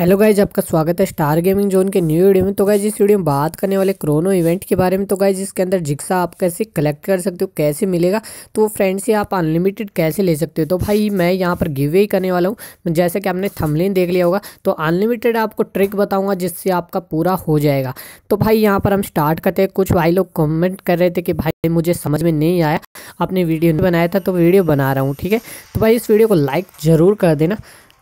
hello guys आपका स्वागत है स्टार गेमिंग जोन के न्यू वीडियो में तो गाइज इस वीडियो में बात करने वाले क्रोनो इवेंट के बारे में तो गाइज इसके अंदर जिक्सा आप कैसे कलेक्ट कर सकते हो कैसे मिलेगा तो फ्रेंड से आप अनलिमिटेड कैसे ले सकते हो तो भाई मैं यहाँ पर गिव वे करने वाला हूँ जैसे कि आपने थमलिन देख लिया होगा तो अनलिमिटेड आपको ट्रिक बताऊँगा जिससे आपका पूरा हो जाएगा तो भाई यहाँ पर हम स्टार्ट करते हैं कुछ भाई लोग कॉमेंट कर रहे थे कि भाई मुझे समझ में नहीं आया आपने वीडियो बनाया था तो वीडियो बना रहा हूँ ठीक है तो भाई इस वीडियो को लाइक ज़रूर कर देना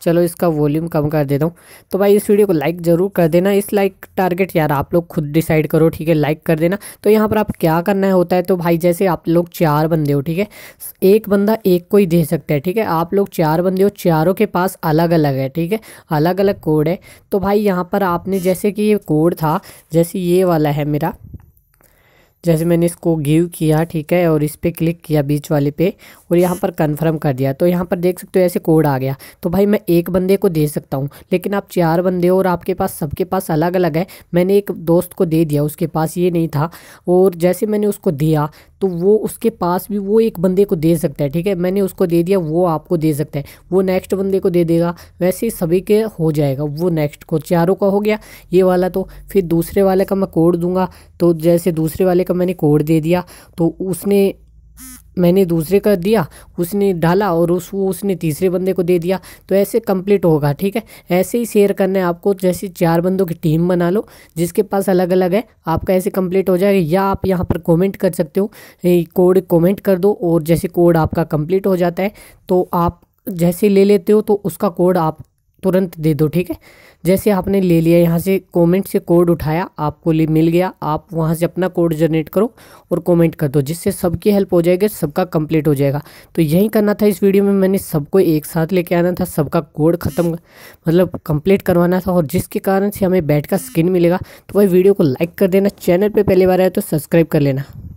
चलो इसका वॉल्यूम कम कर देता हूँ तो भाई इस वीडियो को लाइक ज़रूर कर देना इस लाइक टारगेट यार आप लोग खुद डिसाइड करो ठीक है लाइक कर देना तो यहाँ पर आप क्या करना होता है तो भाई जैसे आप लोग चार बंदे हो ठीक है एक बंदा एक को ही दे सकता है ठीक है आप लोग चार बंदे हो चारों के पास अलग अलग है ठीक है अलग अलग कोड है तो भाई यहाँ पर आपने जैसे कि ये कोड था जैसे ये वाला है मेरा जैसे मैंने इसको गिव किया ठीक है और इस पर क्लिक किया बीच वाले पे और यहाँ पर कन्फर्म कर दिया तो यहाँ पर देख सकते हो ऐसे कोड आ गया तो भाई मैं एक बंदे को दे सकता हूँ लेकिन आप चार बंदे हो और आपके पास सबके पास अलग अलग है मैंने एक दोस्त को दे दिया उसके पास ये नहीं था और जैसे मैंने उसको दिया तो वो उसके पास भी वो एक बंदे को दे सकता है ठीक है मैंने उसको दे दिया वो आपको दे सकता है वो नेक्स्ट बंदे को दे देगा वैसे ही सभी के हो जाएगा वो नेक्स्ट को चारों का हो गया ये वाला तो फिर दूसरे वाले का मैं कोड दूंगा तो जैसे दूसरे वाले का मैंने कोड दे दिया तो उसने मैंने दूसरे का दिया उसने डाला और उस वो उसने तीसरे बंदे को दे दिया तो ऐसे कंप्लीट होगा ठीक है ऐसे ही शेयर करना है आपको जैसे चार बंदों की टीम बना लो जिसके पास अलग अलग है आपका ऐसे कंप्लीट हो जाएगा या आप यहाँ पर कमेंट कर सकते हो कोड कमेंट कर दो और जैसे कोड आपका कंप्लीट हो जाता है तो आप जैसे ले लेते हो तो उसका कोड आप तुरंत दे दो ठीक है जैसे आपने ले लिया यहाँ से कमेंट से कोड उठाया आपको ले मिल गया आप वहाँ से अपना कोड जनरेट करो और कमेंट कर दो जिससे सबकी हेल्प हो जाएगी सबका कंप्लीट हो जाएगा तो यही करना था इस वीडियो में मैंने सबको एक साथ लेके आना था सबका कोड ख़त्म मतलब कंप्लीट करवाना था और जिसके कारण से हमें बैट का स्किन मिलेगा तो वही वीडियो को लाइक कर देना चैनल पर पहली बार आया तो सब्सक्राइब कर लेना